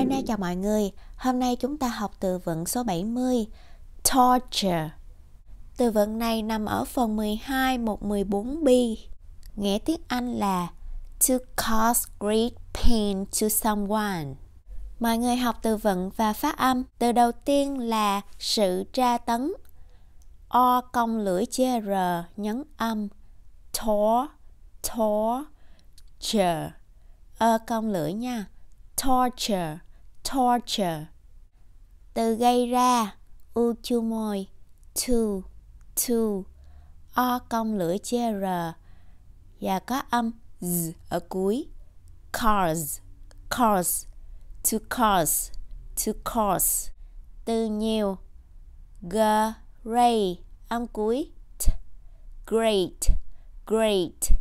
Rana chào mọi người. Hôm nay chúng ta học từ vựng số 70, torture. Từ vựng này nằm ở phần 12 114b. Nghĩa tiếng Anh là to cause great pain to someone. Mọi người học từ vựng và phát âm. Từ đầu tiên là sự tra tấn. O cong lưỡi chê r nhấn âm. Tor, tor, chờ. Ơ cong lưỡi nha. Torture torture từ gây ra u chu môi to to o cong lưỡi chia r và có âm z ở cuối cause cause to cause to cause từ nhiều g ray âm cuối t great great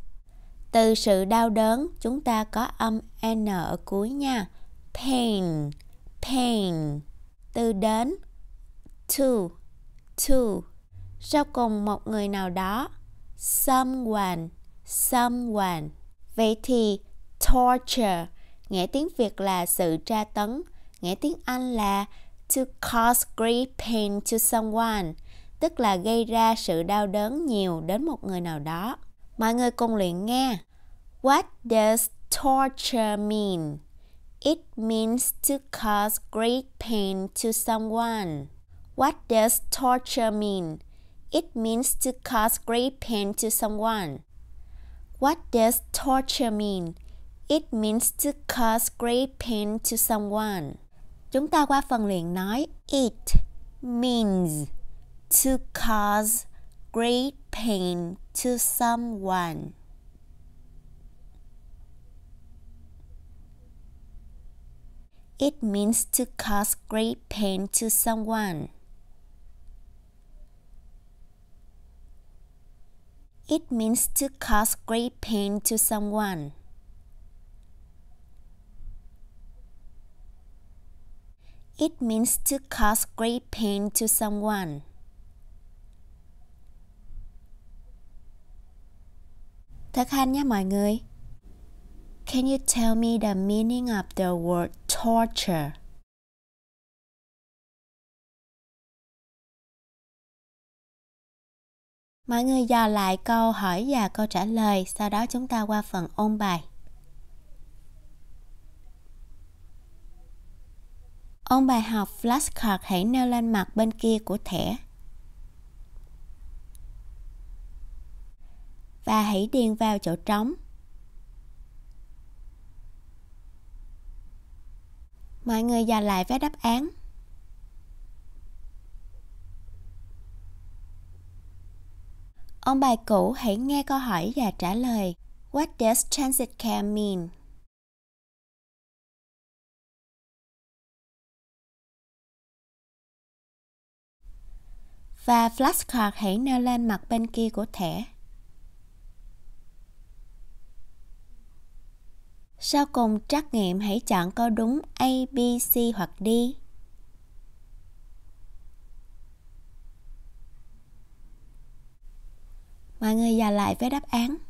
từ sự đau đớn chúng ta có âm n ở cuối nha pain pain từ đến to to sau cùng một người nào đó someone someone vậy thì torture nghĩa tiếng Việt là sự tra tấn nghĩa tiếng Anh là to cause great pain to someone tức là gây ra sự đau đớn nhiều đến một người nào đó mọi người cùng luyện nghe what does torture mean It means to cause great pain to someone. What does torture mean? It means to cause great pain to someone. What does torture mean? It means to cause great pain to someone. Chúng ta qua phần luyện nói it means to cause great pain to someone. It means to cause great pain to someone. It means to cause great pain to someone. It means to cause great pain to someone. Thật hanh nha mọi người! Can you tell me the meaning of the word torture? Mọi người dò lại câu hỏi và câu trả lời, sau đó chúng ta qua phần ôn bài. Ôn bài học flashcard hãy nêu lên mặt bên kia của thẻ. Và hãy điền vào chỗ trống Mọi người dò lại với đáp án. Ông bài cũ hãy nghe câu hỏi và trả lời. What does transit care mean? Và flashcard hãy nêu lên mặt bên kia của thẻ Sau cùng trắc nghiệm hãy chọn câu đúng A, B, C hoặc D. Mọi người giờ lại với đáp án.